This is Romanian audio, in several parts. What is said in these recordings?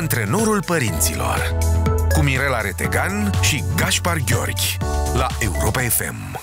Antrenorul părinților cu Mirela Retegan și Gaspar Gheorghi la Europa FM.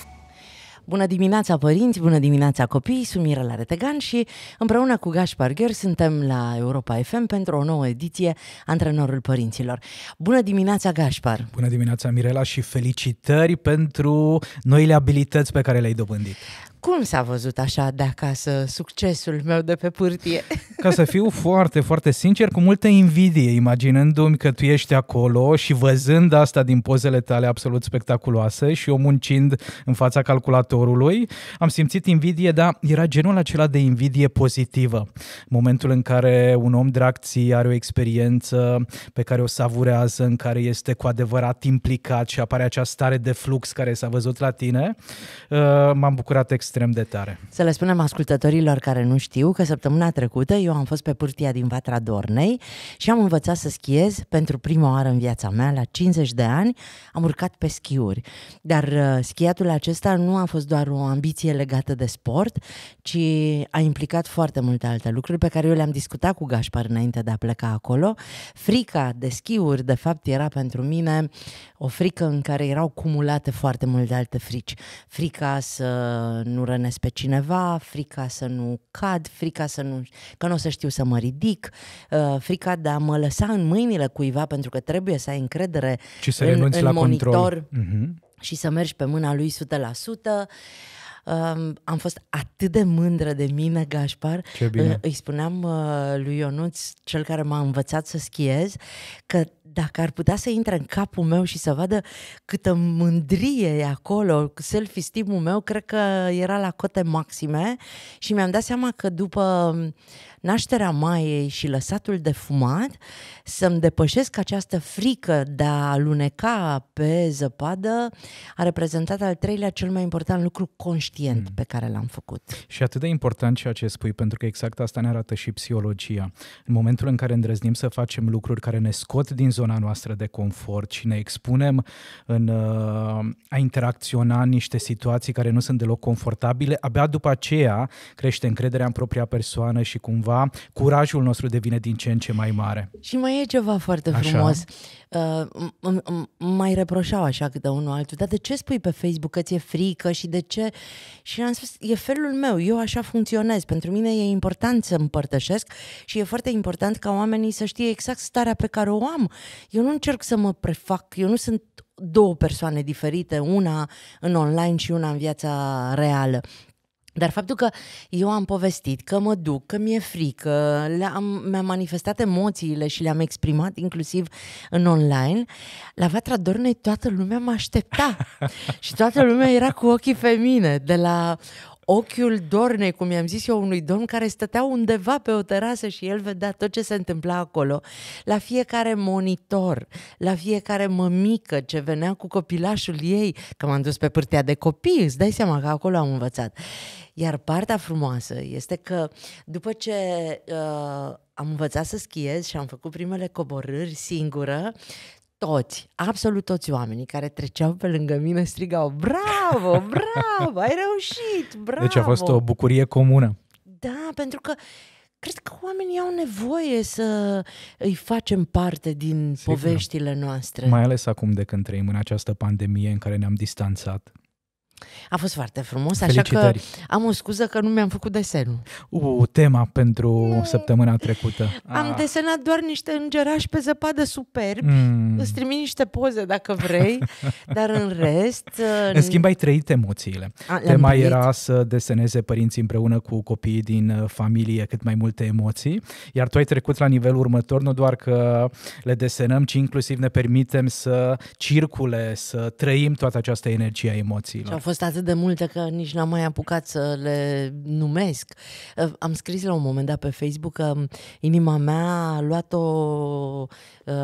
Bună dimineața părinți, bună dimineața copii, sunt Mirela Retegan și împreună cu Gașpar Gheor suntem la Europa FM pentru o nouă ediție Antrenorul Părinților. Bună dimineața Gașpar! Bună dimineața Mirela și felicitări pentru noile abilități pe care le-ai dobândit! Cum s-a văzut așa de acasă succesul meu de pe pârtie? Ca să fiu foarte, foarte sincer, cu multă invidie, imaginându-mi că tu ești acolo și văzând asta din pozele tale absolut spectaculoase și eu muncind în fața calculatorului, am simțit invidie, dar era genul acela de invidie pozitivă. Momentul în care un om drag ție are o experiență pe care o savurează, în care este cu adevărat implicat și apare acea stare de flux care s-a văzut la tine, uh, m-am bucurat extrem extrem de tare. Să le spunem ascultătorilor care nu știu că săptămâna trecută eu am fost pe pârtia din Vatra Dornei și am învățat să schiez pentru prima oară în viața mea, la 50 de ani, am urcat pe schiuri. Dar uh, schiatul acesta nu a fost doar o ambiție legată de sport, ci a implicat foarte multe alte lucruri pe care eu le-am discutat cu Gașpar înainte de a pleca acolo. Frica de schiuri, de fapt, era pentru mine o frică în care erau cumulate foarte multe alte frici. Frica să nu nu rănesc pe cineva, frica să nu cad, frica să nu, că nu o să știu să mă ridic, uh, frica de a mă lăsa în mâinile cuiva pentru că trebuie să ai încredere și să în, în la monitor control. Mhm. și să mergi pe mâna lui 100%. Um, am fost atât de mândră de mine, Gașpar. Ce bine. Îi spuneam uh, lui Ionuț, cel care m-a învățat să schiez, că dacă ar putea să intre în capul meu și să vadă câtă mândrie e acolo, self-esteem-ul meu, cred că era la cote maxime și mi-am dat seama că după nașterea maiei și lăsatul de fumat să-mi depășesc această frică de a aluneca pe zăpadă a reprezentat al treilea cel mai important lucru conștient mm. pe care l-am făcut. Și atât de important ceea ce spui, pentru că exact asta ne arată și psihologia. În momentul în care îndrăznim să facem lucruri care ne scot din zona noastră de confort și ne expunem în uh, a interacționa în niște situații care nu sunt deloc confortabile, abia după aceea crește încrederea în propria persoană și cumva curajul nostru devine din ce în ce mai mare. Și mai e ceva foarte așa. frumos. Uh, mai reproșau așa câte unul altul, dar de ce spui pe Facebook că ți-e frică și de ce? Și am spus, e felul meu, eu așa funcționez. Pentru mine e important să împărtășesc și e foarte important ca oamenii să știe exact starea pe care o am. Eu nu încerc să mă prefac, eu nu sunt două persoane diferite, una în online și una în viața reală. Dar faptul că eu am povestit, că mă duc, că mi-e frică, le-am, mi-am manifestat emoțiile și le-am exprimat inclusiv în online, la Vatra Dornei toată lumea mă aștepta și toată lumea era cu ochii pe mine, de la ochiul Dornei, cum i-am zis eu, unui domn care stătea undeva pe o terasă și el vedea tot ce se întâmpla acolo, la fiecare monitor, la fiecare mămică ce venea cu copilașul ei, că m-am dus pe pârtea de copii, îți dai seama că acolo am învățat. Iar partea frumoasă este că după ce uh, am învățat să schiez și am făcut primele coborâri singură, toți, absolut toți oamenii care treceau pe lângă mine strigau Bravo, bravo, ai reușit, bravo! Deci a fost o bucurie comună. Da, pentru că cred că oamenii au nevoie să îi facem parte din Sigur. poveștile noastre. Mai ales acum de când trăim în această pandemie în care ne-am distanțat a fost foarte frumos, așa Felicitări. că am o scuză că nu mi-am făcut desenul. U, tema pentru mm. săptămâna trecută. Am ah. desenat doar niște îngerași pe zăpadă superbi. Mm. Îți trimit niște poze dacă vrei, dar în rest... În schimb, ai trăit emoțiile. A, tema trăit. era să deseneze părinții împreună cu copiii din uh, familie cât mai multe emoții, iar tu ai trecut la nivelul următor, nu doar că le desenăm, ci inclusiv ne permitem să circule, să trăim toată această energie a emoțiilor fost atât de multe că nici n-am mai apucat să le numesc. Am scris la un moment dat pe Facebook că inima mea a luat-o ă,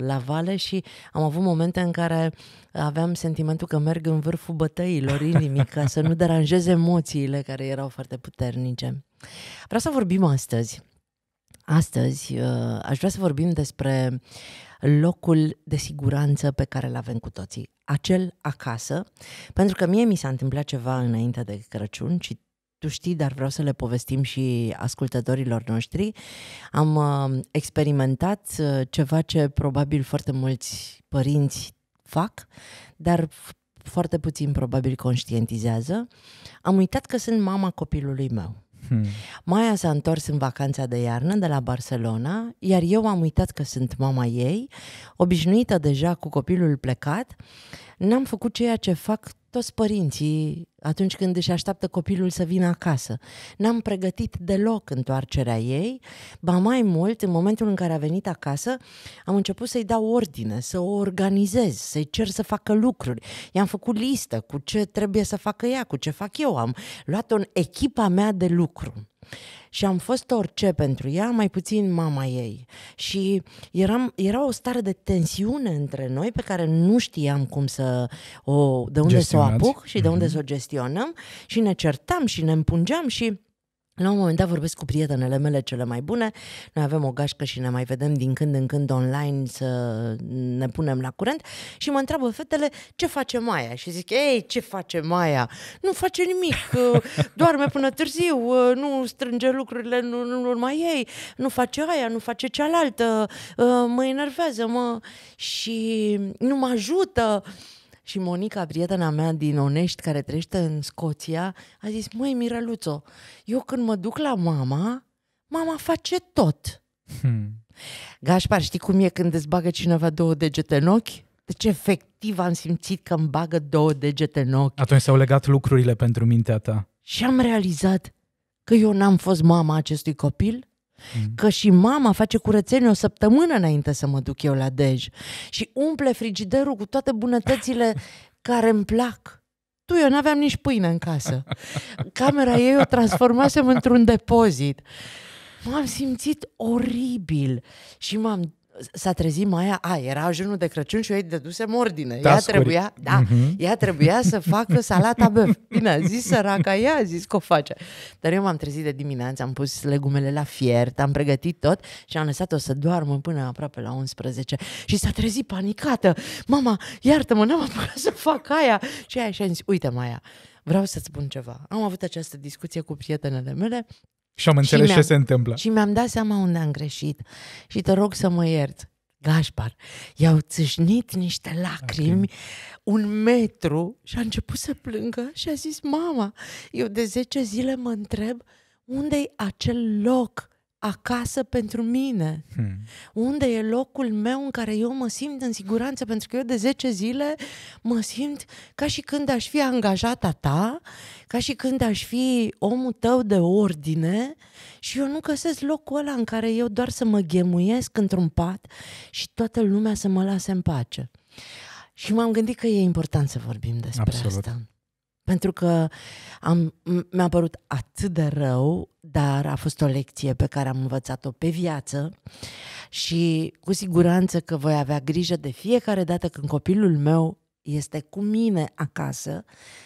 la vale și am avut momente în care aveam sentimentul că merg în vârful bătăilor inimii ca să nu deranjez emoțiile care erau foarte puternice. Vreau să vorbim astăzi Astăzi ă, aș vrea să vorbim despre locul de siguranță pe care îl avem cu toții, acel acasă, pentru că mie mi s-a întâmplat ceva înainte de Crăciun și tu știi, dar vreau să le povestim și ascultătorilor noștri. Am uh, experimentat uh, ceva ce probabil foarte mulți părinți fac, dar foarte puțin probabil conștientizează. Am uitat că sunt mama copilului meu. Hmm. Maia s-a întors în vacanța de iarnă de la Barcelona, iar eu am uitat că sunt mama ei, obișnuită deja cu copilul plecat. N-am făcut ceea ce fac toți părinții atunci când își așteaptă copilul să vină acasă. N-am pregătit deloc întoarcerea ei, ba mai mult, în momentul în care a venit acasă, am început să-i dau ordine, să o organizez, să-i cer să facă lucruri. I-am făcut listă cu ce trebuie să facă ea, cu ce fac eu. Am luat-o în echipa mea de lucru și am fost orice pentru ea, mai puțin mama ei. Și eram, era o stare de tensiune între noi pe care nu știam cum să o, de unde să o apuc și de unde mm-hmm. să o gestionăm și ne certam și ne împungeam și la un moment dat vorbesc cu prietenele mele cele mai bune, noi avem o gașcă și ne mai vedem din când în când online să ne punem la curent și mă întreabă fetele ce face Maia și zic, ei, ce face Maia? Nu face nimic, doarme până târziu, nu strânge lucrurile în, urma ei, nu face aia, nu face cealaltă, mă enervează, mă... și nu mă ajută. Și Monica, prietena mea din Onești, care trăiește în Scoția, a zis, măi, Miraluțo, eu când mă duc la mama, mama face tot. Hmm. Gașpar, știi cum e când îți bagă cineva două degete în ochi? Deci efectiv am simțit că îmi bagă două degete în ochi. Atunci s-au legat lucrurile pentru mintea ta. Și am realizat că eu n-am fost mama acestui copil, Mm-hmm. Că și mama face curățenie o săptămână înainte să mă duc eu la Dej și umple frigiderul cu toate bunătățile care îmi plac. Tu, eu n-aveam nici pâine în casă. Camera ei o transformasem într-un depozit. M-am simțit oribil și m-am s-a trezit Maia, a, era ajunul de Crăciun și eu îi dedusem ordine. Da, ea trebuia, da, uh-huh. ea trebuia să facă salata băf. Bine, a zis săraca, ea a zis că o face. Dar eu m-am trezit de dimineață, am pus legumele la fiert, am pregătit tot și am lăsat-o să doarmă până aproape la 11. Și s-a trezit panicată. Mama, iartă-mă, n-am apucat să fac aia. Și aia și-a zis, uite Maia, vreau să-ți spun ceva. Am avut această discuție cu prietenele mele și am înțeles și ce se întâmplă. Și mi-am dat seama unde am greșit. Și te rog să mă iert, Gașpar, i-au țâșnit niște lacrimi, un metru și a început să plângă și a zis, mama, eu de 10 zile mă întreb unde e acel loc acasă pentru mine? Hmm. Unde e locul meu în care eu mă simt în siguranță? Pentru că eu de 10 zile mă simt ca și când aș fi angajata ta, ca și când aș fi omul tău de ordine și eu nu găsesc locul ăla în care eu doar să mă ghemuiesc într-un pat și toată lumea să mă lase în pace. Și m-am gândit că e important să vorbim despre Absolut. asta pentru că am, mi-a părut atât de rău, dar a fost o lecție pe care am învățat-o pe viață și cu siguranță că voi avea grijă de fiecare dată când copilul meu este cu mine acasă,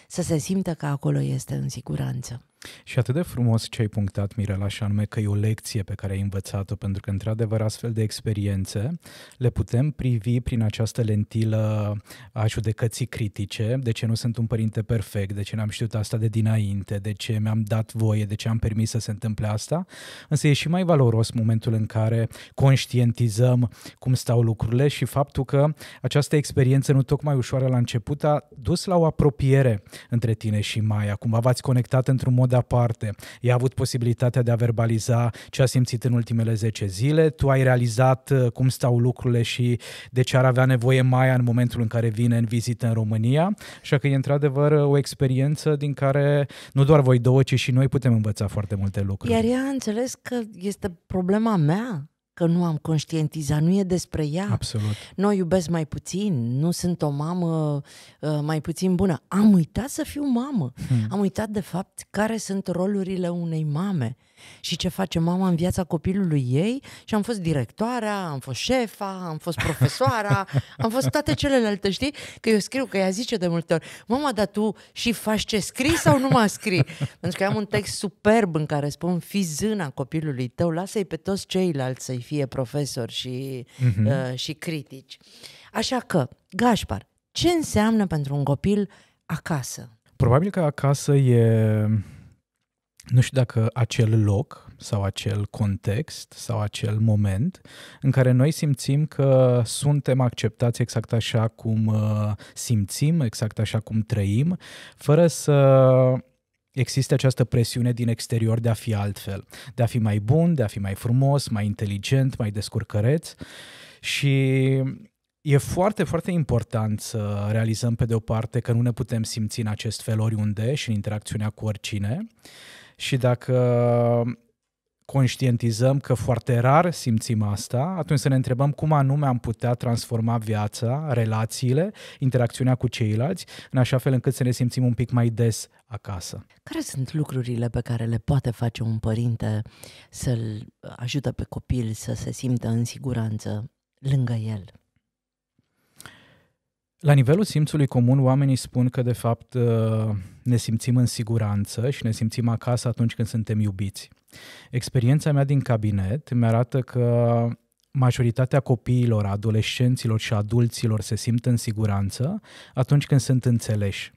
să se simtă că acolo este în siguranță. Și atât de frumos ce ai punctat, Mirela, și anume că e o lecție pe care ai învățat-o, pentru că, într-adevăr, astfel de experiențe le putem privi prin această lentilă a judecății critice, de ce nu sunt un părinte perfect, de ce n-am știut asta de dinainte, de ce mi-am dat voie, de ce am permis să se întâmple asta, însă e și mai valoros momentul în care conștientizăm cum stau lucrurile și faptul că această experiență nu tocmai ușoară la început a dus la o apropiere între tine și Maia, cumva v-ați conectat într-un mod de aparte. Ea a avut posibilitatea de a verbaliza ce a simțit în ultimele 10 zile. Tu ai realizat uh, cum stau lucrurile și de ce ar avea nevoie Maia în momentul în care vine în vizită în România. Așa că e într-adevăr uh, o experiență din care nu doar voi două, ci și noi putem învăța foarte multe lucruri. Iar ea a înțeles că este problema mea că nu am conștientizat, nu e despre ea. Absolut. Nu o iubesc mai puțin, nu sunt o mamă uh, mai puțin bună. Am uitat să fiu mamă. Hmm. Am uitat, de fapt, care sunt rolurile unei mame. Uh, și ce face mama în viața copilului ei și am fost directoarea, am fost șefa, am fost profesoara, am fost toate celelalte, știi? Că eu scriu, că ea zice de multe ori, mama, dar tu și faci ce scrii sau nu mă scrii? Pentru că am un text superb în care spun, fi zâna copilului tău, lasă-i pe toți ceilalți să-i fie profesori și, mm-hmm. uh, și critici. Așa că, Gașpar, ce înseamnă pentru un copil acasă? Probabil că acasă e nu știu dacă acel loc sau acel context sau acel moment în care noi simțim că suntem acceptați exact așa cum uh, simțim, exact așa cum trăim, fără să există această presiune din exterior de a fi altfel, de a fi mai bun, de a fi mai frumos, mai inteligent, mai descurcăreț și E foarte, foarte important să realizăm, pe de o parte, că nu ne putem simți în acest fel oriunde și în interacțiunea cu oricine, și dacă conștientizăm că foarte rar simțim asta, atunci să ne întrebăm cum anume am putea transforma viața, relațiile, interacțiunea cu ceilalți, în așa fel încât să ne simțim un pic mai des acasă. Care sunt lucrurile pe care le poate face un părinte să-l ajute pe copil să se simtă în siguranță lângă el? La nivelul simțului comun, oamenii spun că, de fapt, uh, ne simțim în siguranță și ne simțim acasă atunci când suntem iubiți. Experiența mea din cabinet mi arată că majoritatea copiilor, adolescenților și adulților se simt în siguranță atunci când sunt înțeleși.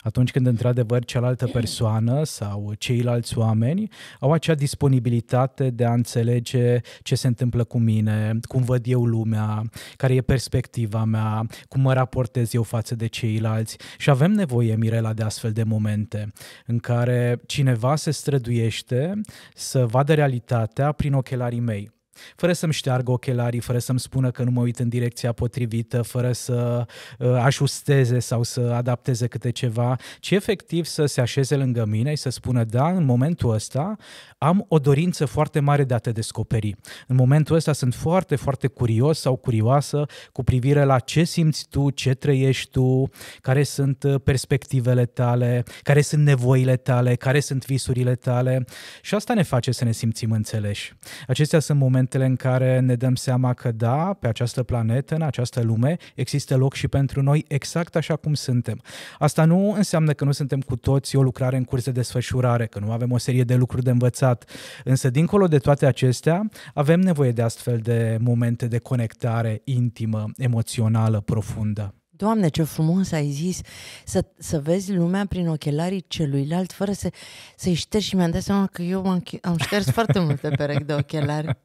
Atunci când, într-adevăr, cealaltă persoană sau ceilalți oameni au acea disponibilitate de a înțelege ce se întâmplă cu mine, cum văd eu lumea, care e perspectiva mea, cum mă raportez eu față de ceilalți. Și avem nevoie, Mirela, de astfel de momente în care cineva se străduiește să vadă realitatea prin ochelarii mei fără să-mi șteargă ochelarii, fără să-mi spună că nu mă uit în direcția potrivită, fără să uh, ajusteze sau să adapteze câte ceva, ci efectiv să se așeze lângă mine și să spună, da, în momentul ăsta am o dorință foarte mare de a te descoperi. În momentul ăsta sunt foarte, foarte curios sau curioasă cu privire la ce simți tu, ce trăiești tu, care sunt uh, perspectivele tale, care sunt nevoile tale, care sunt visurile tale și asta ne face să ne simțim înțeleși. Acestea sunt momente momentele în care ne dăm seama că da, pe această planetă, în această lume, există loc și pentru noi exact așa cum suntem. Asta nu înseamnă că nu suntem cu toți o lucrare în curs de desfășurare, că nu avem o serie de lucruri de învățat, însă dincolo de toate acestea, avem nevoie de astfel de momente de conectare intimă, emoțională, profundă. Doamne, ce frumos ai zis să, să vezi lumea prin ochelarii celuilalt fără să, să-i ștergi și mi-am dat seama că eu am am șters foarte multe perechi de ochelari.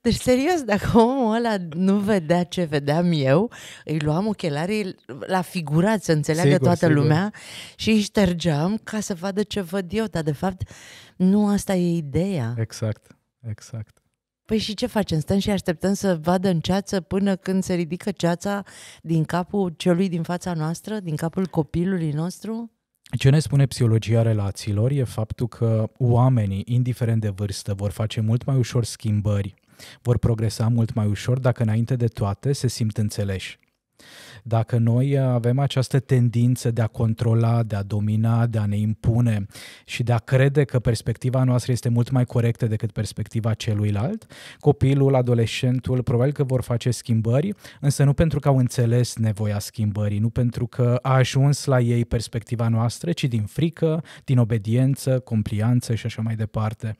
Deci, serios, dacă omul ăla nu vedea ce vedeam eu, îi luam ochelarii la figurat să înțeleagă sigur, toată sigur. lumea și îi ștergeam ca să vadă ce văd eu, dar de fapt nu asta e ideea. Exact, exact. Păi și ce facem? Stăm și așteptăm să vadă în ceață până când se ridică ceața din capul celui din fața noastră, din capul copilului nostru? Ce ne spune psihologia relațiilor e faptul că oamenii, indiferent de vârstă, vor face mult mai ușor schimbări, vor progresa mult mai ușor dacă înainte de toate se simt înțeleși. Dacă noi avem această tendință de a controla, de a domina, de a ne impune și de a crede că perspectiva noastră este mult mai corectă decât perspectiva celuilalt, copilul, adolescentul, probabil că vor face schimbări, însă nu pentru că au înțeles nevoia schimbării, nu pentru că a ajuns la ei perspectiva noastră, ci din frică, din obediență, complianță și așa mai departe.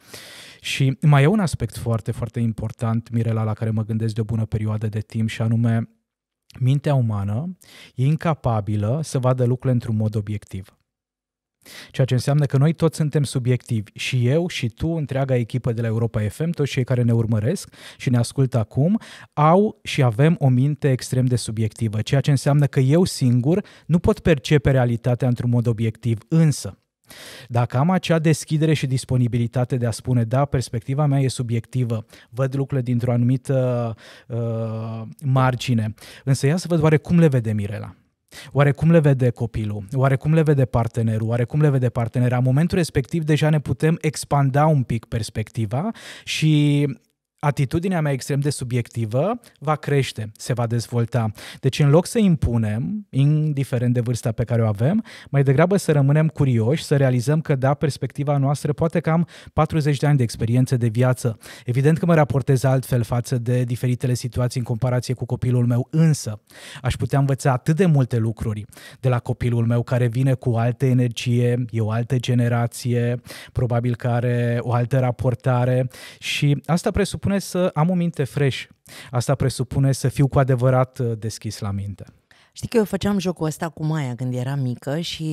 Și mai e un aspect foarte, foarte important, Mirela, la care mă gândesc de o bună perioadă de timp și anume mintea umană e incapabilă să vadă lucrurile într-un mod obiectiv. Ceea ce înseamnă că noi toți suntem subiectivi și eu și tu, întreaga echipă de la Europa FM, toți cei care ne urmăresc și ne ascultă acum, au și avem o minte extrem de subiectivă, ceea ce înseamnă că eu singur nu pot percepe realitatea într-un mod obiectiv, însă dacă am acea deschidere și disponibilitate de a spune, da, perspectiva mea e subiectivă, văd lucrurile dintr-o anumită uh, margine, însă ia să văd oare cum le vede Mirela. Oare cum le vede copilul? Oare cum le vede partenerul? Oare cum le vede partenera? În momentul respectiv deja ne putem expanda un pic perspectiva și atitudinea mea extrem de subiectivă va crește, se va dezvolta. Deci în loc să impunem, indiferent de vârsta pe care o avem, mai degrabă să rămânem curioși, să realizăm că da, perspectiva noastră poate că am 40 de ani de experiență de viață. Evident că mă raportez altfel față de diferitele situații în comparație cu copilul meu, însă aș putea învăța atât de multe lucruri de la copilul meu care vine cu alte energie, e o altă generație, probabil că are o altă raportare și asta presupune presupune să am o minte fresh. Asta presupune să fiu cu adevărat uh, deschis la minte. Știi că eu făceam jocul ăsta cu Maia când era mică și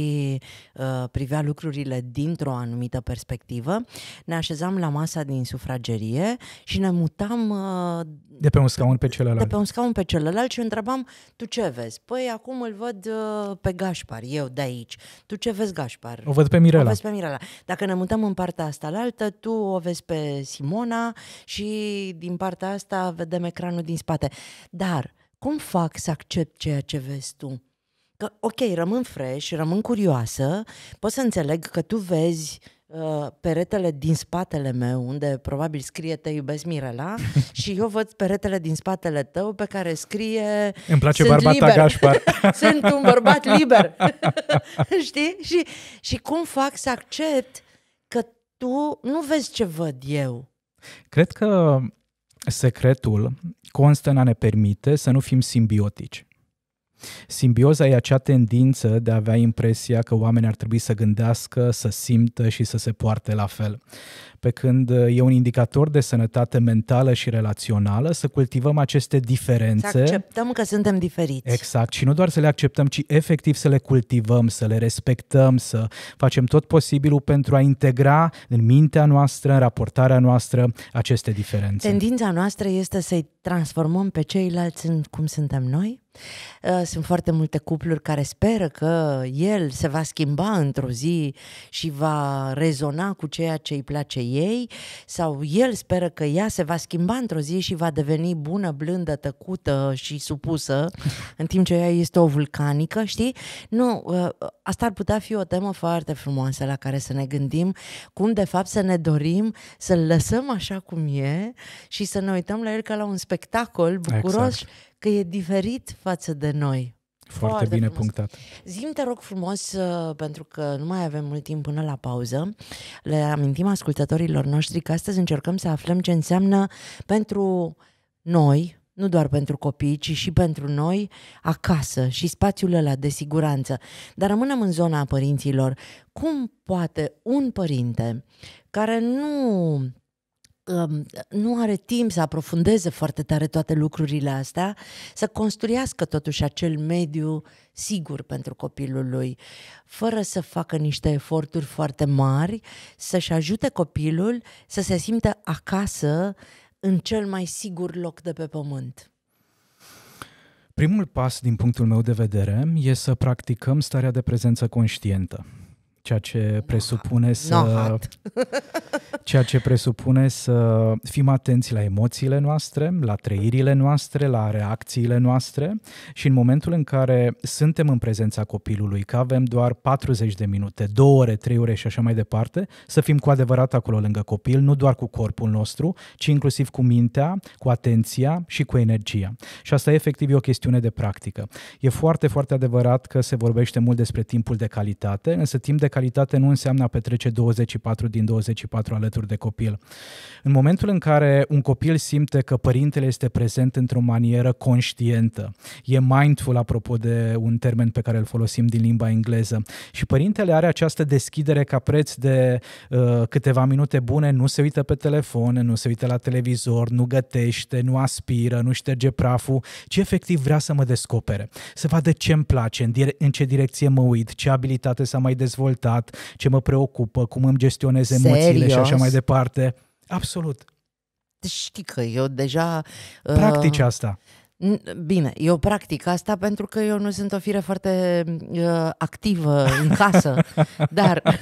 uh, privea lucrurile dintr-o anumită perspectivă. Ne așezam la masa din sufragerie și ne mutam... Uh, de pe un scaun pe celălalt. De pe un scaun pe celălalt și întrebam, tu ce vezi? Păi acum îl văd uh, pe Gașpar, eu de aici. Tu ce vezi, Gașpar? O văd pe Mirela. O vezi pe Mirela. Dacă ne mutăm în partea asta la altă, tu o vezi pe Simona și din partea asta vedem ecranul din spate. Dar cum fac să accept ceea ce vezi tu? Că, ok, rămân fresh, rămân curioasă, pot să înțeleg că tu vezi uh, peretele din spatele meu, unde probabil scrie te iubesc Mirela și eu văd peretele din spatele tău pe care scrie Îmi place sunt barbata liber. Gașpar. sunt un bărbat liber. Știi? Și, și cum fac să accept că tu nu vezi ce văd eu? Cred că secretul constă în a ne permite să nu fim simbiotici. Simbioza e acea tendință de a avea impresia că oamenii ar trebui să gândească, să simtă și să se poarte la fel pe când uh, e un indicator de sănătate mentală și relațională, să cultivăm aceste diferențe. Să acceptăm că suntem diferiți. Exact. Și nu doar să le acceptăm, ci efectiv să le cultivăm, să le respectăm, să facem tot posibilul pentru a integra în mintea noastră, în raportarea noastră, aceste diferențe. Tendința noastră este să-i transformăm pe ceilalți în cum suntem noi? Uh, sunt foarte multe cupluri care speră că el se va schimba într-o zi și va rezona cu ceea ce îi place ei sau el speră că ea se va schimba într-o zi și va deveni bună, blândă, tăcută și supusă, în timp ce ea este o vulcanică, știi? Nu, ă, asta ar putea fi o temă foarte frumoasă la care să ne gândim, cum de fapt să ne dorim să-l lăsăm așa cum e și să ne uităm la el ca la un spectacol bucuros exact. că e diferit față de noi. Foarte, Foarte bine frumos. punctat. Zim, te rog frumos, uh, pentru că nu mai avem mult timp până la pauză, le amintim ascultătorilor noștri că astăzi încercăm să aflăm ce înseamnă pentru noi, nu doar pentru copii, ci și pentru noi, acasă și spațiul ăla de siguranță. Dar rămânem în zona părinților. Cum poate un părinte care nu Um, nu are timp să aprofundeze foarte tare toate lucrurile astea, să construiască totuși acel mediu sigur pentru copilul lui, fără să facă niște eforturi foarte mari, să-și ajute copilul să se simtă acasă în cel mai sigur loc de pe pământ. Primul pas, din punctul meu de vedere, e să practicăm starea de prezență conștientă ceea ce presupune no, să ceea ce presupune să fim atenți la emoțiile noastre, la trăirile noastre, la reacțiile noastre și în momentul în care suntem în prezența copilului, că avem doar 40 de minute, 2 ore, 3 ore și așa mai departe, să fim cu adevărat acolo lângă copil, nu doar cu corpul nostru, ci inclusiv cu mintea, cu atenția și cu energia. Și asta efectiv e o chestiune de practică. E foarte, foarte adevărat că se vorbește mult despre timpul de calitate, însă timp de calitate nu înseamnă a petrece 24 din 24 alături de copil. În momentul în care un copil simte că părintele este prezent într-o manieră conștientă, e mindful, apropo de un termen pe care îl folosim din limba engleză, și părintele are această deschidere ca preț de uh, câteva minute bune, nu se uită pe telefon, nu se uită la televizor, nu gătește, nu aspiră, nu șterge praful, ci efectiv vrea să mă descopere, să vadă ce îmi place, în, dire- în ce direcție mă uit, ce abilitate s-a mai dezvoltat, afectat, ce mă preocupă, cum îmi gestionez emoțiile Serios? și așa mai departe. Absolut. Deci știi că eu deja... Uh... Practici asta. Bine, eu practic asta pentru că eu nu sunt o fire foarte uh, activă în casă, dar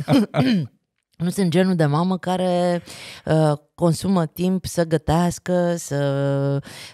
nu sunt genul de mamă care uh, consumă timp să gătească, să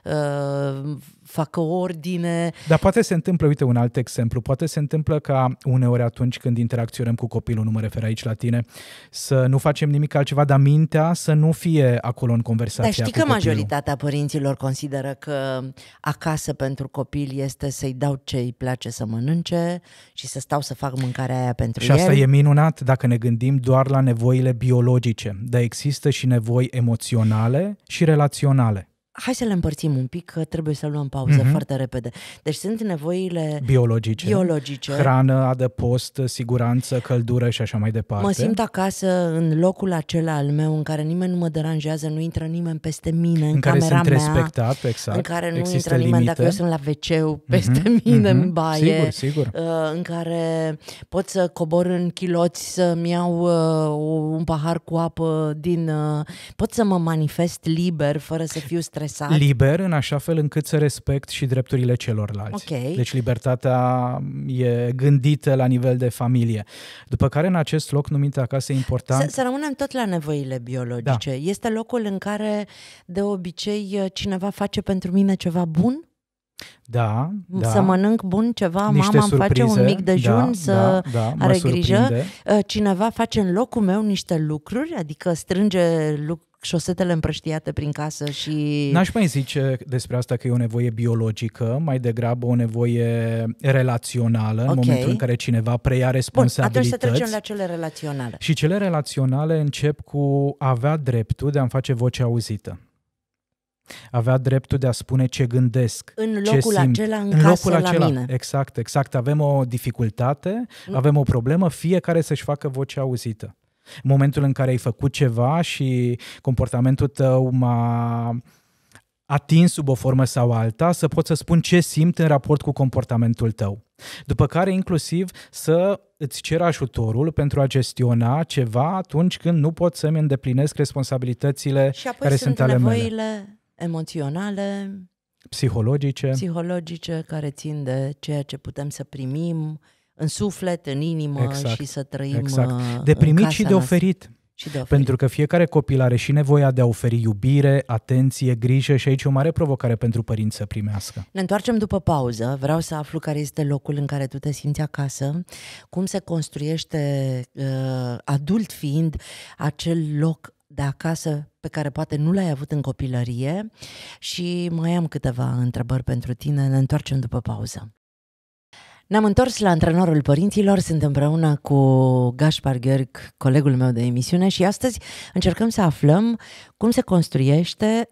uh, facă ordine. Dar poate se întâmplă, uite, un alt exemplu, poate se întâmplă ca uneori atunci când interacționăm cu copilul, nu mă refer aici la tine, să nu facem nimic altceva, dar mintea să nu fie acolo în conversația Dar știi cu că copilul. majoritatea părinților consideră că acasă pentru copil este să-i dau ce îi place să mănânce și să stau să fac mâncarea aia pentru și el. Și asta e minunat dacă ne gândim doar la nevoile biologice, dar există și nevoi emoționale și relaționale hai să le împărțim un pic, că trebuie să luăm pauză mm-hmm. foarte repede. Deci sunt nevoile biologice, biologice, hrană, adăpost, siguranță, căldură și așa mai departe. Mă simt acasă în locul acela al meu în care nimeni nu mă deranjează, nu intră nimeni peste mine, în, în care camera sunt respectat, mea, exact. în care nu Există intră limite. nimeni dacă eu sunt la wc mhm, peste mm-hmm. mine, mm-hmm. în baie, sigur, sigur. Uh, în care pot să cobor în chiloți, să-mi iau uh, un pahar cu apă din... Uh, pot să mă manifest liber fără să fiu stresat interesat. Liber, în așa fel încât să respect și drepturile celorlalți. Okay. Deci libertatea e gândită la nivel de familie. După care, în acest loc numit acasă, e important... Să, să rămânem tot la nevoile biologice. Da. Este locul în care, de obicei, cineva face pentru mine ceva bun? Da, da. Să mănânc bun ceva, niște mama surprize, îmi face un mic dejun, da, să da, da, are grijă. Uh, cineva face în locul meu niște lucruri, adică strânge luc- șosetele împrăștiate prin casă și... N-aș mai zice despre asta că e o nevoie biologică, mai degrabă o nevoie relațională, okay. în momentul în care cineva preia responsabilități. Bun, atunci să trecem la cele relaționale. Și cele relaționale încep cu avea dreptul de a-mi face voce auzită. Avea dreptul de a spune ce gândesc. În locul ce simt. acela, în, în locul acela. mine. Exact, exact. Avem o dificultate, mm. avem o problemă, fiecare să-și facă vocea auzită. Momentul în care ai făcut ceva și comportamentul tău m-a atins sub o formă sau alta, să pot să spun ce simt în raport cu comportamentul tău. După care inclusiv să îți cer ajutorul pentru a gestiona ceva atunci când nu pot să-mi îndeplinesc responsabilitățile și apoi care sunt, sunt ale nevoile emoționale, psihologice. psihologice, care țin de ceea ce putem să primim, în suflet, în inimă exact, și să trăim exact. Uh, de primit și de oferit. Și de Pentru că fiecare copil are și nevoia de a oferi iubire, atenție, grijă și aici e o mare provocare pentru părinți să primească. Ne întoarcem după pauză. Vreau să aflu care este locul în care tu te simți acasă, cum se construiește uh, adult fiind acel loc de acasă pe care poate nu l-ai avut în copilărie și mai am câteva întrebări pentru tine. Ne întoarcem după pauză. Ne-am întors la antrenorul părinților, sunt împreună cu Gaspar Gheorg, colegul meu de emisiune și astăzi încercăm să aflăm cum se construiește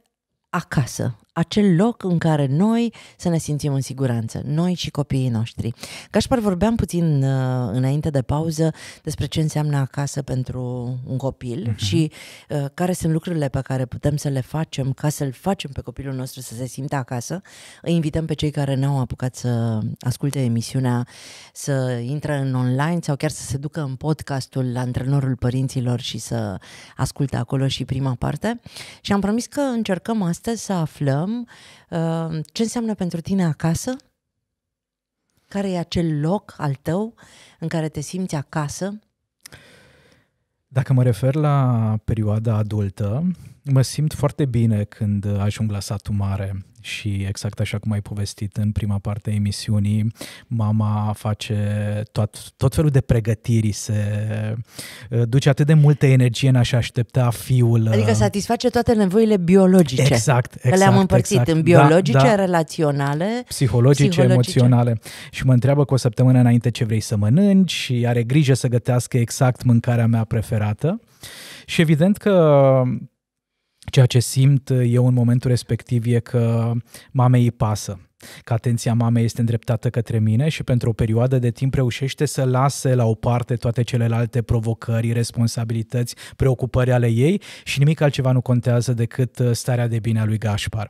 acasă, acel loc în care noi să ne simțim în siguranță, noi și copiii noștri. Gașpar, vorbeam puțin uh, înainte de pauză despre ce înseamnă acasă pentru un copil uh-huh. și uh, care sunt lucrurile pe care putem să le facem ca să-l facem pe copilul nostru să se simtă acasă. Îi invităm pe cei care n-au apucat să asculte emisiunea, să intre în online sau chiar să se ducă în podcastul la antrenorul părinților și să asculte acolo și prima parte. Și am promis că încercăm astăzi să aflăm întrebăm uh, ce înseamnă pentru tine acasă, care e acel loc al tău în care te simți acasă. Dacă mă refer la perioada adultă, mă simt foarte bine când ajung la satul mare și exact așa cum ai povestit în prima parte a emisiunii, mama face tot, tot felul de pregătiri, se uh, duce atât de multă energie în a-și aștepta fiul. Uh, adică satisface toate nevoile biologice. Exact, exact. Că le-am exact, împărțit exact. în da, biologice, da, da. relaționale, psihologice, psihologice, emoționale. Și mă întreabă cu o săptămână înainte ce vrei să mănânci și are grijă să gătească exact mâncarea mea preferată. Și evident că Ceea ce simt uh, eu în momentul respectiv e că mamei îi pasă că atenția mamei este îndreptată către mine și pentru o perioadă de timp reușește să lase la o parte toate celelalte provocări, responsabilități, preocupări ale ei și nimic altceva nu contează decât uh, starea de bine a lui Gașpar.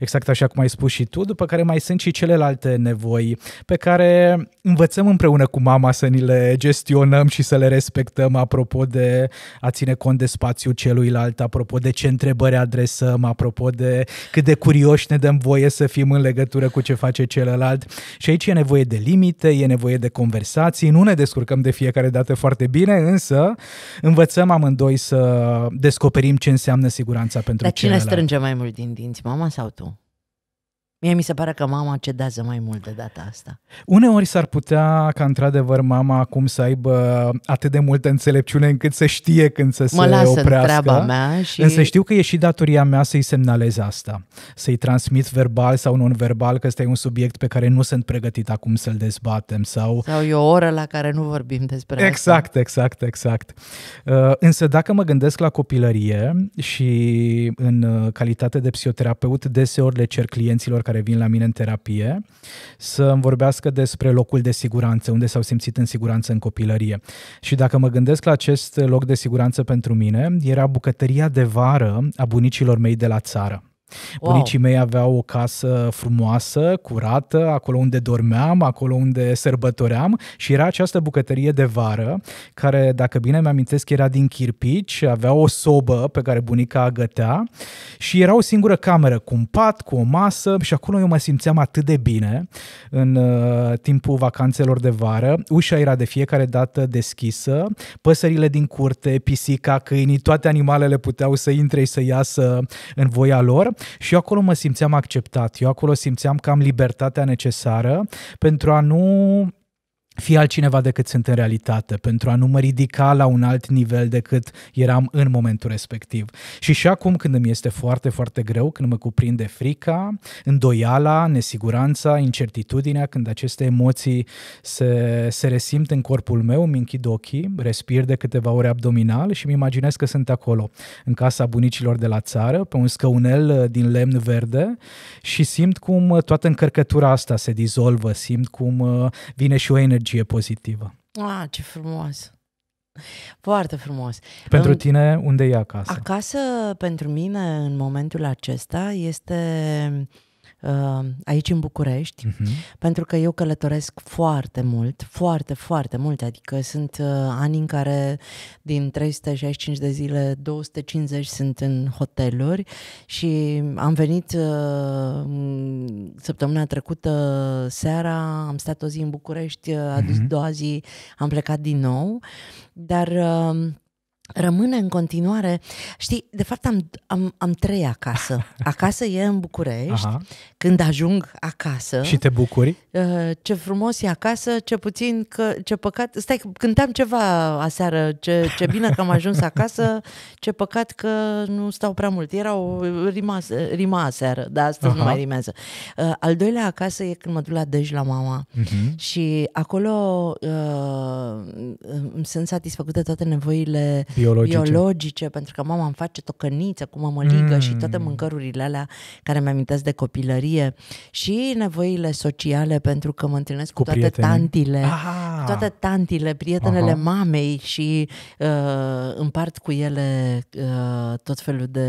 Exact așa cum ai spus și tu, după care mai sunt și celelalte nevoi pe care învățăm împreună cu mama să ni le gestionăm și să le respectăm apropo de a ține cont de spațiul celuilalt, apropo de ce întrebări adresăm, apropo de cât de curioși ne dăm voie să fim în legătură cu ce face celălalt. Și aici e nevoie de limite, e nevoie de conversații, nu ne descurcăm de fiecare dată foarte bine, însă învățăm amândoi să descoperim ce înseamnă siguranța pentru Dar cine celălalt. strânge mai mult din dinți, mama sau tu? Mie mi se pare că mama cedează mai mult de data asta. Uneori s-ar putea ca într-adevăr mama acum să aibă atât de multă înțelepciune încât să știe când să mă se lasă oprească. treaba mea și... Însă știu că e și datoria mea să-i semnalez asta, să-i transmit verbal sau non-verbal că ăsta e un subiect pe care nu sunt pregătit acum să-l dezbatem. Sau, sau e o oră la care nu vorbim despre Exact, asta. exact, exact. exact. Uh, însă dacă mă gândesc la copilărie și în uh, calitate de psihoterapeut, deseori le cer clienților care care vin la mine în terapie să îmi vorbească despre locul de siguranță, unde s-au simțit în siguranță în copilărie. Și dacă mă gândesc la acest loc de siguranță pentru mine, era bucătăria de vară a bunicilor mei de la țară. Wow. Bunicii mei aveau o casă frumoasă, curată, acolo unde dormeam, acolo unde sărbătoream și era această bucătărie de vară care, dacă bine mi-amintesc, era din chirpici, avea o sobă pe care bunica gătea și era o singură cameră cu un pat, cu o masă și acolo eu mă simțeam atât de bine în uh, timpul vacanțelor de vară. Ușa era de fiecare dată deschisă, păsările din curte, pisica, câinii, toate animalele puteau să intre și să iasă în voia lor și eu acolo mă simțeam acceptat, eu acolo simțeam că am libertatea necesară pentru a nu fi altcineva decât sunt în realitate, pentru a nu mă ridica la un alt nivel decât eram în momentul respectiv. Și și acum când îmi este foarte, foarte greu, când mă cuprinde frica, îndoiala, nesiguranța, incertitudinea, când aceste emoții se, se resimt în corpul meu, îmi închid ochii, respir de câteva ore abdominal și îmi imaginez că sunt acolo, în casa bunicilor de la țară, pe un scăunel uh, din lemn verde și simt cum uh, toată încărcătura asta se dizolvă, simt cum uh, vine și o energie energie pozitivă. Ah, ce frumos! Foarte frumos. Pentru în, tine, unde e acasă? Acasă, pentru mine, în momentul acesta, este Uh, aici în București, uh-huh. pentru că eu călătoresc foarte mult, foarte, foarte mult, adică sunt uh, ani în care din 365 de zile, 250 sunt în hoteluri și am venit uh, săptămâna trecută seara, am stat o zi în București, uh, a dus uh-huh. doua zi am plecat din nou, dar... Uh, rămâne în continuare. Știi, de fapt am, am, am trei acasă. Acasă e în București. Aha. Când ajung acasă. Și te bucuri? Uh, ce frumos e acasă, ce puțin, că, ce păcat. Stai, cântam ceva aseară, ce, ce bine că am ajuns acasă, ce păcat că nu stau prea mult. Era o rima, rima aseară, dar astăzi Aha. nu mai rimează. Uh, al doilea acasă e când mă duc la Dej la mama uh-huh. și acolo uh, sunt satisfăcute toate nevoile biologice. biologice, pentru că mama îmi face tocăniță cu mămăligă mm. și toate mm. mâncărurile alea care mi amintesc de copilărie și nevoile sociale pentru că mă întâlnesc cu, cu toate prietenii. tantile, ah. cu toate tantile, prietenele Aha. mamei și uh, împart cu ele uh, tot felul de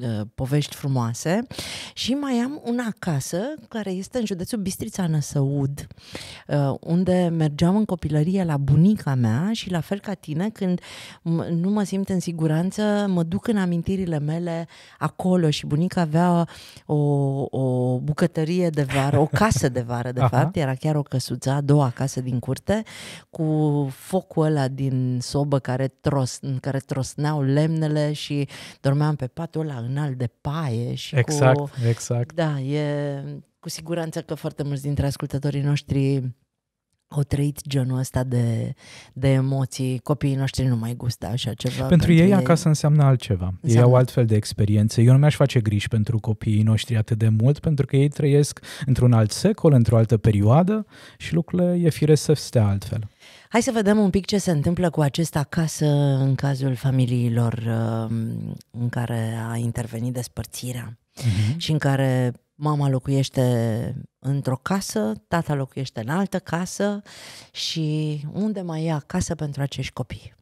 uh, povești frumoase și mai am una acasă care este în județul Bistrița Năsăud, uh, unde mergeam în copilărie la bunica mea și la fel ca tine când nu mă simt în siguranță, mă duc în amintirile mele acolo și bunica avea o, o bucătărie de vară, o casă de vară de Aha. fapt, era chiar o căsuță, a doua casă din curte, cu focul ăla din sobă care tros, în care trosneau lemnele și dormeam pe patul ăla înalt de paie. Și exact, cu, exact. Da, e cu siguranță că foarte mulți dintre ascultătorii noștri au trăit genul ăsta de, de emoții. Copiii noștri nu mai gustă așa ceva. Pentru, pentru ei, ei acasă înseamnă altceva. Înseamnă... Ei au altfel de experiențe. Eu nu mi-aș face griji pentru copiii noștri atât de mult, pentru că ei trăiesc într-un alt secol, într-o altă perioadă și lucrurile e firesc să stea altfel. Hai să vedem un pic ce se întâmplă cu acest acasă în cazul familiilor um, în care a intervenit despărțirea uh-huh. și în care mama locuiește într-o casă, tata locuiește în altă casă și unde mai ia casă pentru acești copii?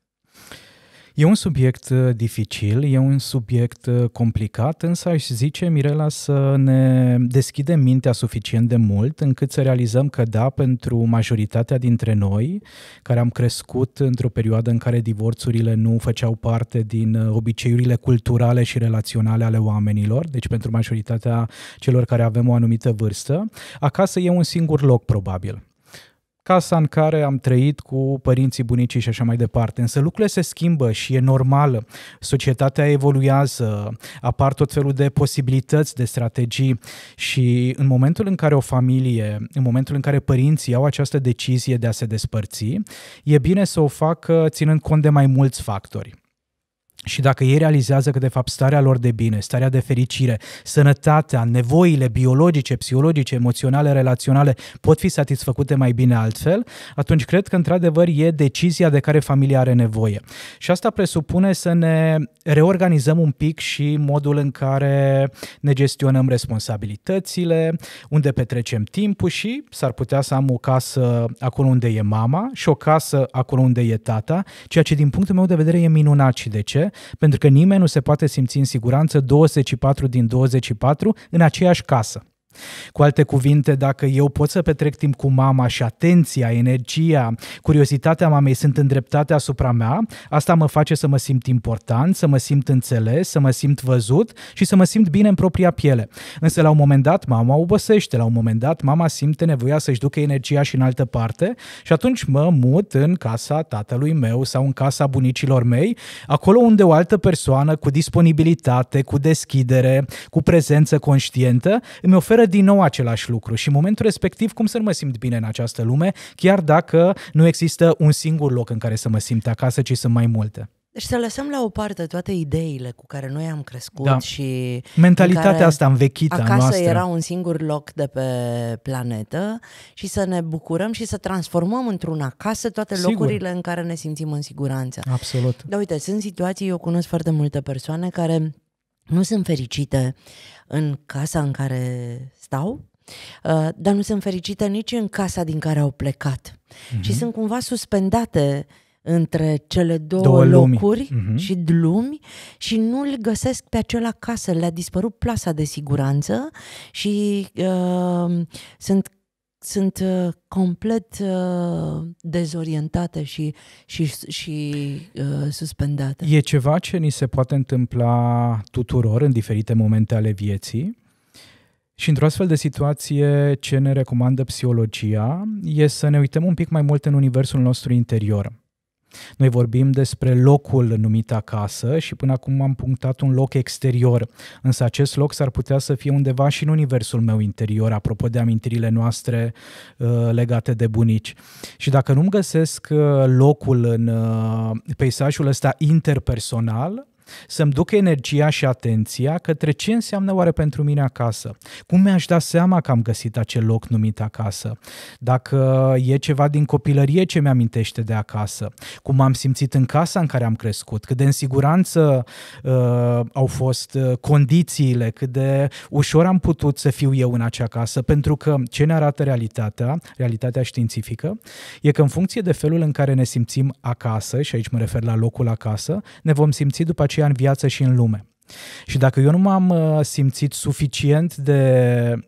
E un subiect uh, dificil, e un subiect uh, complicat, însă aș zice, Mirela, să ne deschidem mintea suficient de mult încât să realizăm că, da, pentru majoritatea dintre noi, care am crescut într-o perioadă în care divorțurile nu făceau parte din uh, obiceiurile culturale și relaționale ale oamenilor, deci pentru majoritatea celor care avem o anumită vârstă, acasă e un singur loc, probabil casa în care am trăit cu părinții, bunicii și așa mai departe. Însă lucrurile se schimbă și e normală. Societatea evoluează, apar tot felul de posibilități, de strategii și în momentul în care o familie, în momentul în care părinții au această decizie de a se despărți, e bine să o facă ținând cont de mai mulți factori. Și dacă ei realizează că, de fapt, starea lor de bine, starea de fericire, sănătatea, nevoile biologice, psihologice, emoționale, relaționale pot fi satisfăcute mai bine altfel, atunci cred că, într-adevăr, e decizia de care familia are nevoie. Și asta presupune să ne reorganizăm un pic și modul în care ne gestionăm responsabilitățile, unde petrecem timpul și s-ar putea să am o casă acolo unde e mama și o casă acolo unde e tata, ceea ce, din punctul meu de vedere, e minunat. Și de ce? pentru că nimeni nu se poate simți în siguranță 24 din 24 în aceeași casă. Cu alte cuvinte, dacă eu pot să petrec timp cu mama și atenția, energia, curiozitatea mamei sunt îndreptate asupra mea, asta mă face să mă simt important, să mă simt înțeles, să mă simt văzut și să mă simt bine în propria piele. Însă la un moment dat mama obosește, la un moment dat mama simte nevoia să-și ducă energia și în altă parte și atunci mă mut în casa tatălui meu sau în casa bunicilor mei, acolo unde o altă persoană cu disponibilitate, cu deschidere, cu prezență conștientă îmi oferă din nou același lucru și în momentul respectiv cum să nu mă simt bine în această lume, chiar dacă nu există un singur loc în care să mă simt acasă, ci sunt mai multe. Deci să lăsăm la o parte toate ideile cu care noi am crescut da. și... Mentalitatea în asta învechită acasă noastră. era un singur loc de pe planetă și să ne bucurăm și să transformăm într-un acasă toate Sigur. locurile în care ne simțim în siguranță. Absolut. Dar uite, sunt situații, eu cunosc foarte multe persoane care nu sunt fericite în casa în care stau, uh, dar nu sunt fericite nici în casa din care au plecat. Mhm. Și sunt cumva suspendate între cele două, două locuri lumi. Mhm. și lumi și nu îl găsesc pe acela casă. Le-a dispărut plasa de siguranță și uh, sunt sunt uh, complet uh, dezorientate și, și, și uh, suspendate. E ceva ce ni se poate întâmpla tuturor în diferite momente ale vieții. Și într-o astfel de situație, ce ne recomandă psihologia e să ne uităm un pic mai mult în universul nostru interior. Noi vorbim despre locul numit acasă și până acum am punctat un loc exterior, însă acest loc s-ar putea să fie undeva și în universul meu interior, apropo de amintirile noastre uh, legate de bunici. Și dacă nu-mi găsesc uh, locul în uh, peisajul ăsta interpersonal, să-mi duc energia și atenția către ce înseamnă oare pentru mine acasă. Cum mi-aș da seama că am găsit acel loc numit acasă? Dacă e ceva din copilărie ce mi-amintește de acasă? Cum am simțit în casa în care am crescut? Cât de în siguranță uh, au fost uh, condițiile? Cât de ușor am putut să fiu eu în acea casă? Pentru că ce ne arată realitatea, realitatea științifică, e că în funcție de felul în care ne simțim acasă, și aici mă refer la locul acasă, ne vom simți după aceea aceea în viață și în lume. Și dacă eu nu m-am uh, simțit suficient de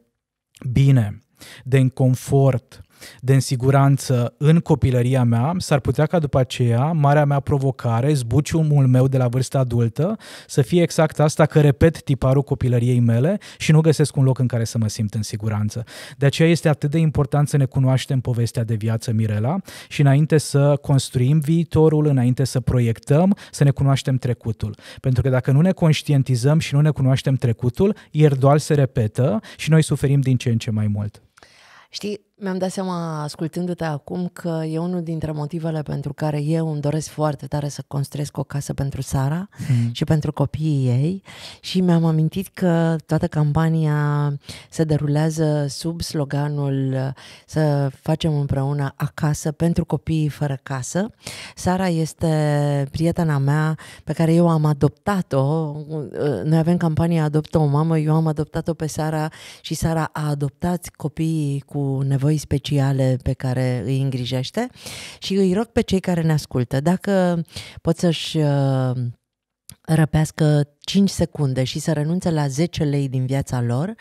bine, de în confort, de însiguranță în copilăria mea, s-ar putea ca după aceea marea mea provocare, zbuciumul meu de la vârsta adultă, să fie exact asta că repet tiparul copilăriei mele și nu găsesc un loc în care să mă simt în siguranță. De aceea este atât de important să ne cunoaștem povestea de viață, Mirela, și înainte să construim viitorul, înainte să proiectăm, să ne cunoaștem trecutul. Pentru că dacă nu ne conștientizăm și nu ne cunoaștem trecutul, el doar se repetă și noi suferim din ce în ce mai mult. Știi, mi-am dat seama, ascultându-te acum, că e unul dintre motivele pentru care eu îmi doresc foarte tare să construiesc o casă pentru Sara mm. și pentru copiii ei și mi-am amintit că toată campania se derulează sub sloganul uh, să facem împreună acasă pentru copiii fără casă. Sara este prietena mea pe care eu am adoptat-o. Uh, noi avem campania Adoptă o mamă, eu am adoptat-o pe Sara și Sara a adoptat copiii cu nevoie nevoi speciale pe care îi îngrijește și îi rog pe cei care ne ascultă dacă pot să-și uh, răpească 5 secunde și să renunțe la 10 lei din viața lor,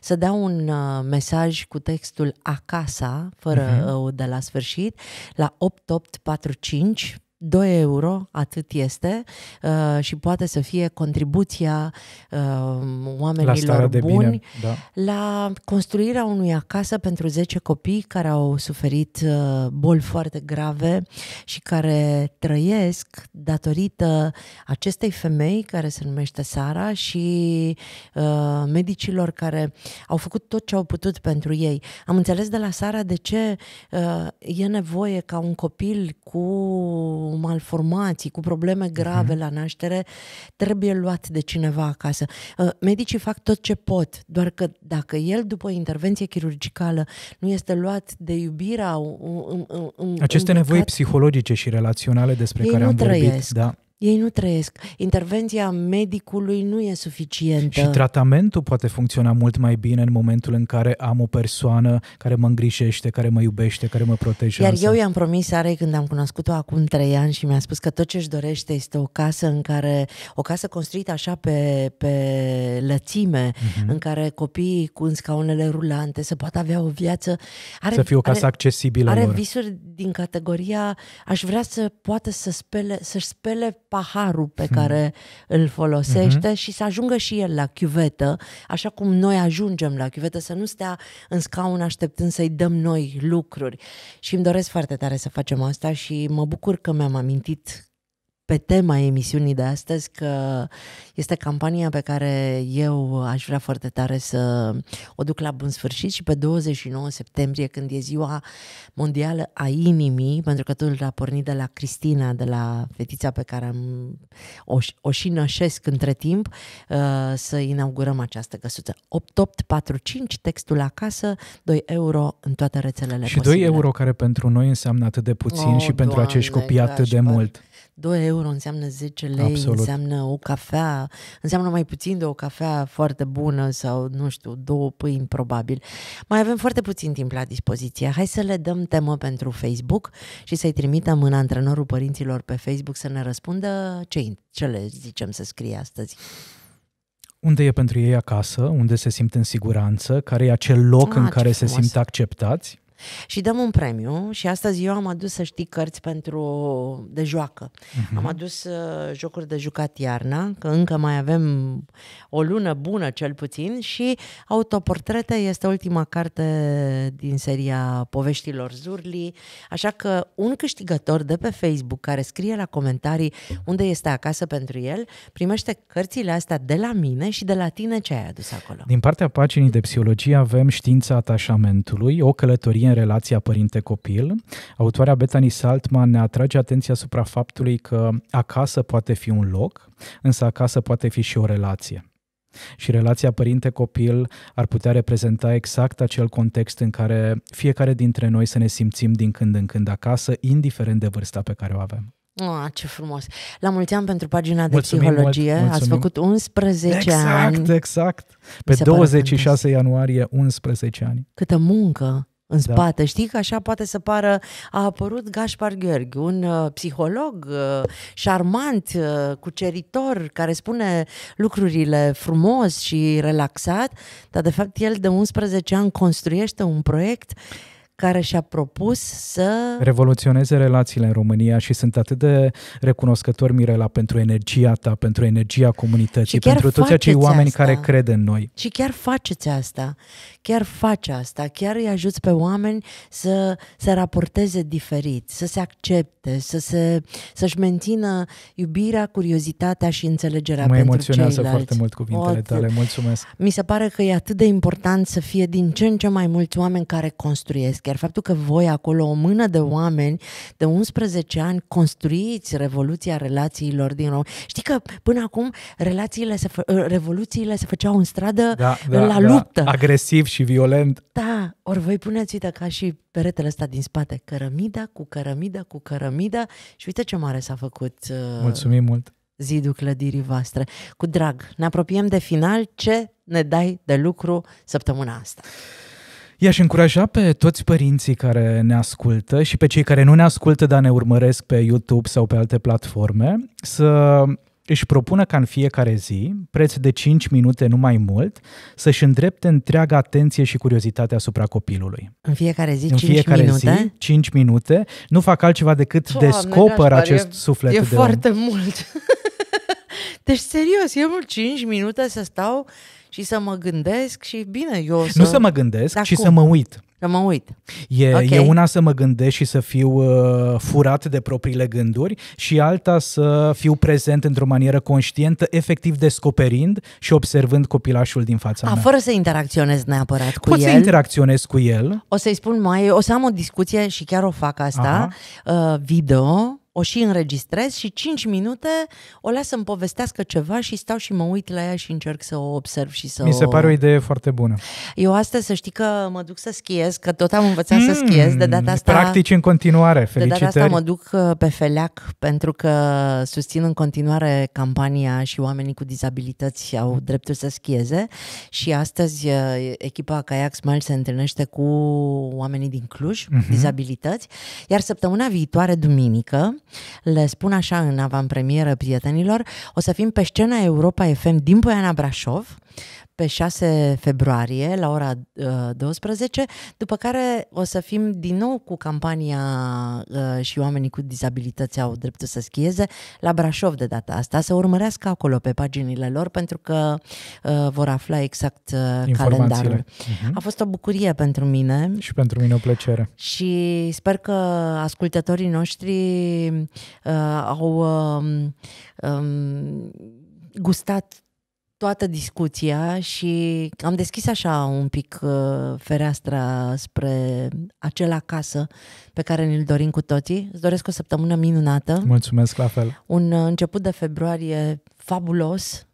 să dea un uh, mesaj cu textul acasă, fără uh-huh. de la sfârșit, la 8845 2 euro, atât este, uh, și poate să fie contribuția uh, oamenilor la buni bine, da. la construirea unui acasă pentru 10 copii care au suferit uh, boli foarte grave și care trăiesc datorită acestei femei care se numește Sara și uh, medicilor care au făcut tot ce au putut pentru ei. Am înțeles de la Sara de ce uh, e nevoie ca un copil cu malformații, cu probleme mhm. grave uh-huh. la naștere, trebuie luat de cineva acasă. Uh, medicii fac tot ce pot, doar că dacă el, după intervenție chirurgicală, nu este luat de iubirea... Aceste îmbrăcat, nevoi psihologice și relaționale despre care am vorbit, da ei nu trăiesc. Intervenția medicului nu e suficientă. Și tratamentul poate funcționa mult mai bine în momentul în care am o persoană care mă îngrijește, care mă iubește, care mă protejează. Iar eu i-am promis Arei când am cunoscut-o acum trei ani și mi-a spus că tot ce își dorește este o casă în care, o casă construită așa pe, pe lățime, uh-huh. în care copiii cu scaunele rulante să poată avea o viață. Are, să fie o casă are, accesibilă. Are lor. visuri din categoria aș vrea să poată să spele, să-și spele paharul pe care îl folosește uh-huh. și să ajungă și el la chiuvetă, așa cum noi ajungem la chiuvetă, să nu stea în scaun așteptând să-i dăm noi lucruri. Și îmi doresc foarte tare să facem asta și mă bucur că mi-am amintit pe tema emisiunii de astăzi că este campania pe care eu aș vrea foarte tare să o duc la bun sfârșit și pe 29 septembrie, când e ziua mondială a inimii, pentru că totul a pornit de la Cristina, de la fetița pe care am, o, o și nășesc între timp, uh, să inaugurăm această căsuță. 8845, textul acasă, 2 euro în toate rețelele Și posibile. 2 euro care pentru noi înseamnă atât de puțin oh, și pentru doamne, acești copii atât de mult. Par. 2 euro înseamnă 10 lei, Absolut. înseamnă o cafea, înseamnă mai puțin de o cafea foarte bună sau, nu știu, două pâini probabil. Mai avem foarte puțin timp la dispoziție. Hai să le dăm temă pentru Facebook și să-i trimitem în antrenorul părinților pe Facebook să ne răspundă ce, ce le zicem să scrie astăzi unde e pentru ei acasă, unde se simt în siguranță, care e acel loc ah, în care frumos. se simt acceptați și dăm un premiu și astăzi eu am adus, să știi, cărți pentru de joacă. Uh-huh. Am adus uh, jocuri de jucat iarna, că încă mai avem o lună bună cel puțin și Autoportrete este ultima carte din seria poveștilor Zurli, așa că un câștigător de pe Facebook care scrie la comentarii unde este acasă pentru el, primește cărțile astea de la mine și de la tine ce ai adus acolo. Din partea paginii de psihologie avem știința atașamentului, o călătorie copii în relația părinte-copil. Autoarea Bethany Saltman ne atrage atenția asupra faptului că acasă poate fi un loc, însă acasă poate fi și o relație. Și relația părinte-copil ar putea reprezenta exact acel context în care fiecare dintre noi să ne simțim din când în când acasă, indiferent de vârsta pe care o avem. Oh, ce frumos! La mulți ani pentru pagina de mulțumim psihologie. Mult, Ați făcut 11 exact, ani. Exact, exact. Pe 26 ianuarie, 11 ani. Câtă muncă! în da. spate, știi? Că așa poate să pară, a apărut Gaspar Gheorghe, un uh, psiholog uh, șarmant, uh, cuceritor, care spune lucrurile frumos și relaxat, dar de fapt el de 11 ani construiește un proiect care și-a propus să... Revoluționeze relațiile în România și sunt atât de recunoscător Mirela, pentru energia ta, pentru energia comunității, pentru toți acei oameni asta. care cred în noi. Și chiar faceți asta, chiar face asta, chiar îi ajuți pe oameni să se raporteze diferit, să se accepte, să se, să-și mențină iubirea, curiozitatea și înțelegerea mă pentru emoționează ceilalți. foarte mult cuvintele o, tale, mulțumesc. Mi se pare că e atât de important să fie din ce în ce mai mulți oameni care construiesc, iar faptul că voi acolo, o mână de oameni de 11 ani, construiți revoluția relațiilor din România. Știi că până acum relațiile se fă, ă, revoluțiile se făceau în stradă da, da, la da, luptă. Agresiv și violent. Da, ori voi puneți, uite, ca și peretele ăsta din spate, cărămida cu cărămida cu cărămida și uite ce mare s-a făcut. Uh... Mulțumim mult! zidul clădirii voastre. Cu drag, ne apropiem de final. Ce ne dai de lucru săptămâna asta? I-aș încuraja pe toți părinții care ne ascultă și pe cei care nu ne ascultă, dar ne urmăresc pe YouTube sau pe alte platforme, să își propună ca în fiecare zi, preț de 5 minute, nu mai mult, să-și îndrepte întreaga atenție și curiozitatea asupra copilului. În fiecare zi, în 5 fiecare minute? Zi, 5 minute. Nu fac altceva decât Doamne, descoperă acest e, suflet e de foarte om. mult. deci, serios, eu mult 5 minute să stau și să mă gândesc și bine, eu să... Nu să mă gândesc, Dar ci cum? să mă uit. Să mă uit. E, okay. e una să mă gândesc și să fiu uh, furat de propriile gânduri și alta să fiu prezent într-o manieră conștientă, efectiv descoperind și observând copilașul din fața A, mea. Fără să interacționez neapărat cu Pot el. Poți să interacționez cu el. O să-i spun mai, o să am o discuție și chiar o fac asta, uh, video, o și înregistrez și 5 minute o las să-mi povestească ceva și stau și mă uit la ea și încerc să o observ și să Mi se o... pare o idee foarte bună. Eu astăzi să știi că mă duc să schiez, că tot am învățat mm, să schiez de data asta. Practici în continuare, felicitări. De data asta mă duc uh, pe feleac pentru că susțin în continuare campania și oamenii cu dizabilități au dreptul să schieze și astăzi uh, echipa Kayak Smile se întâlnește cu oamenii din Cluj, mm-hmm. dizabilități, iar săptămâna viitoare, duminică, le spun așa în avantpremieră prietenilor, o să fim pe scena Europa FM din Poiana Brașov, pe 6 februarie la ora 12, uh, după care o să fim din nou cu campania uh, și oamenii cu dizabilități au dreptul să schieze la Brașov de data asta, să urmărească acolo pe paginile lor pentru că uh, vor afla exact calendarul. Mhm. A fost o bucurie pentru mine. Și pentru mine o plăcere. Și sper că ascultătorii noștri au um, um, gustat toată discuția și am deschis așa un pic uh, fereastra spre acela casă pe care ne-l dorim cu toții. Îți doresc o săptămână minunată. Mulțumesc la fel. Un uh, început de februarie fabulos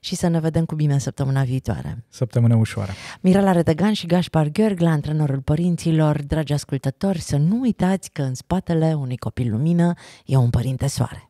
și să ne vedem cu bine săptămâna viitoare. Săptămână ușoară. Mirela Redegan și Gașpar Gheorghe, la antrenorul părinților, dragi ascultători, să nu uitați că în spatele unui copil lumină e un părinte soare.